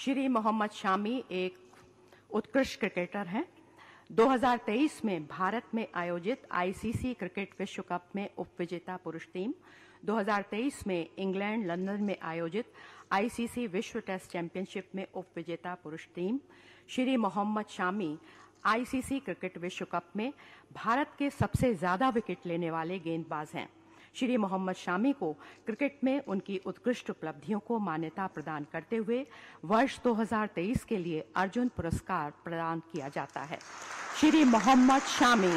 श्री मोहम्मद शामी एक उत्कृष्ट क्रिकेटर हैं 2023 में भारत में आयोजित आईसीसी क्रिकेट विश्व कप में उप विजेता पुरुष टीम 2023 में इंग्लैंड लंदन में आयोजित आईसीसी विश्व टेस्ट चैंपियनशिप में उप विजेता पुरुष team Shri Mohammed Shami ICC cricket विश्व कप में भारत के सबसे ज्यादा विकेट लेने वाले गेंदबाज हैं श्री मोहम्मद शामी को क्रिकेट में उनकी उत्कृष्ट उपलब्धियों को मान्यता प्रदान करते हुए वर्ष 2023 के लिए अर्जुन पुरस्कार प्रदान किया जाता है श्री मोहम्मद शामी